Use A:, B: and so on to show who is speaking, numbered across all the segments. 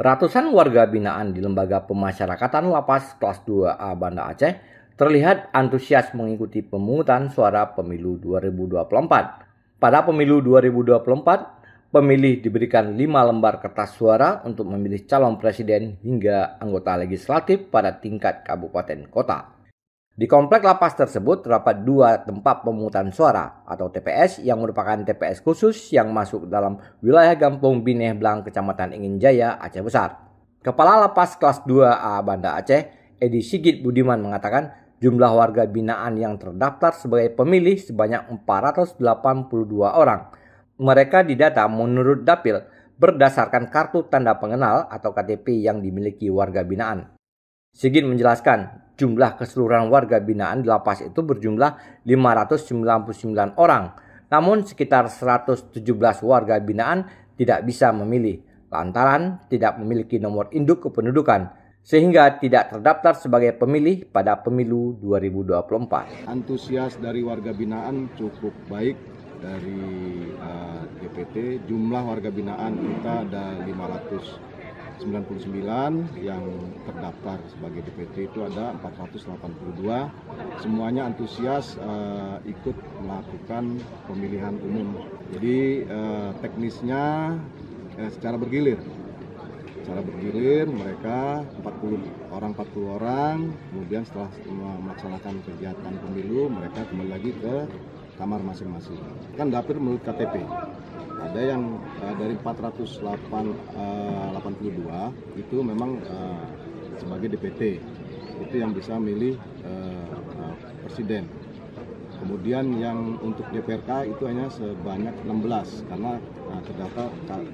A: Ratusan warga binaan di Lembaga Pemasyarakatan Lapas Kelas 2A Banda Aceh terlihat antusias mengikuti pemungutan suara pemilu 2024. Pada pemilu 2024, pemilih diberikan 5 lembar kertas suara untuk memilih calon presiden hingga anggota legislatif pada tingkat kabupaten kota. Di komplek lapas tersebut terdapat dua tempat pemungutan suara atau TPS yang merupakan TPS khusus yang masuk dalam wilayah Gampung Bineh Blang, Kecamatan Ingin Jaya, Aceh Besar. Kepala Lapas Kelas 2A Banda Aceh, Edi Sigit Budiman mengatakan jumlah warga binaan yang terdaftar sebagai pemilih sebanyak 482 orang. Mereka didata menurut Dapil berdasarkan kartu tanda pengenal atau KTP yang dimiliki warga binaan. Sigit menjelaskan, jumlah keseluruhan warga binaan di lapas itu berjumlah 599 orang. Namun sekitar 117 warga binaan tidak bisa memilih lantaran tidak memiliki nomor induk kependudukan sehingga tidak terdaftar sebagai pemilih pada pemilu 2024.
B: Antusias dari warga binaan cukup baik dari uh, eh, DPT. Jumlah warga binaan kita ada 500 99 yang terdaftar sebagai DPT itu ada 482 semuanya antusias uh, ikut melakukan pemilihan umum jadi uh, teknisnya uh, secara bergilir secara bergilir mereka 40 orang 40 orang kemudian setelah melaksanakan kegiatan pemilu mereka kembali lagi ke kamar masing-masing kan dapur menurut KTP ada yang uh, dari 482 eh, uh, itu memang uh, sebagai DPT itu yang bisa milih uh, uh, presiden kemudian yang untuk DPRK itu hanya sebanyak 16 karena uh, terdata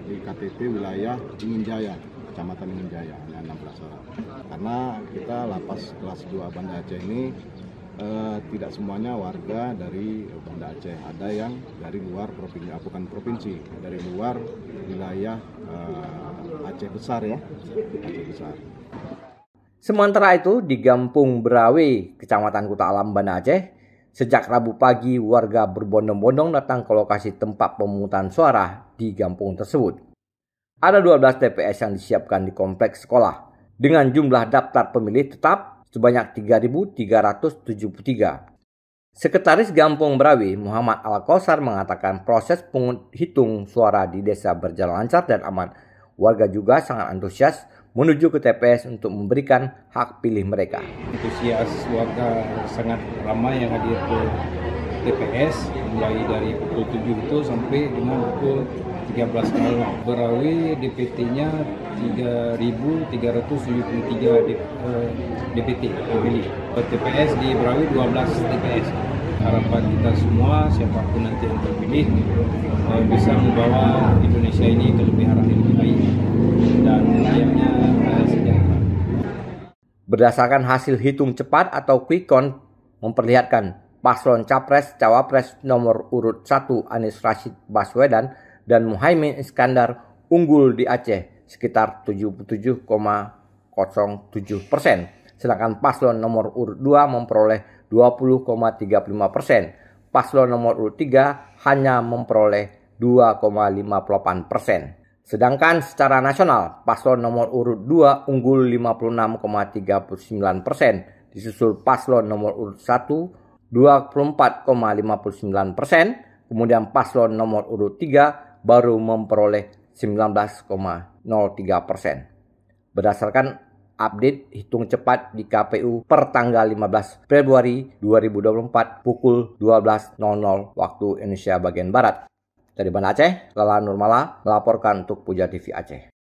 B: di KTP wilayah Jaya, kecamatan Jaya hanya 16 orang karena kita lapas kelas 2 Banda Aceh ini eh, tidak semuanya warga dari Banda Aceh. Ada yang dari luar provinsi, ah, bukan provinsi, dari luar wilayah eh, Aceh besar ya, Aceh besar.
A: Sementara itu di Gampung Berawe, Kecamatan Kuta Alam, Banda Aceh, sejak Rabu pagi warga berbondong-bondong datang ke lokasi tempat pemungutan suara di Gampung tersebut. Ada 12 TPS yang disiapkan di kompleks sekolah dengan jumlah daftar pemilih tetap sebanyak 3.373. Sekretaris Gampung Berawi Muhammad Al-Kosar mengatakan proses penghitung suara di desa berjalan lancar dan aman. Warga juga sangat antusias menuju ke TPS untuk memberikan hak pilih mereka.
B: Antusias warga sangat ramai yang hadir ke TPS mulai dari pukul 7 itu sampai dengan pukul 13.00 Berawi DPT-nya 3.373 DPT pemilih TPS di Berawi 12 TPS harapan kita semua siapapun nanti yang terpilih eh, bisa membawa Indonesia ini ke lebih
A: arah yang lebih baik dan rakyatnya eh, sejahtera. Berdasarkan hasil hitung cepat atau quick count memperlihatkan paslon capres cawapres nomor urut 1 Anies Rashid Baswedan dan Muhaimin Iskandar unggul di Aceh sekitar 77,07 persen. Sedangkan paslon nomor urut 2 memperoleh 20,35 persen. Paslon nomor urut 3 hanya memperoleh 2,58 persen. Sedangkan secara nasional, paslon nomor urut 2 unggul 56,39 persen, disusul paslon nomor urut 1 24,59 persen, kemudian paslon nomor urut 3 baru memperoleh 19,03 persen. Berdasarkan update hitung cepat di KPU per tanggal 15 Februari 2024 pukul 12.00 waktu Indonesia bagian Barat. Dari Banda Aceh, Lala Nurmala melaporkan untuk Puja TV Aceh.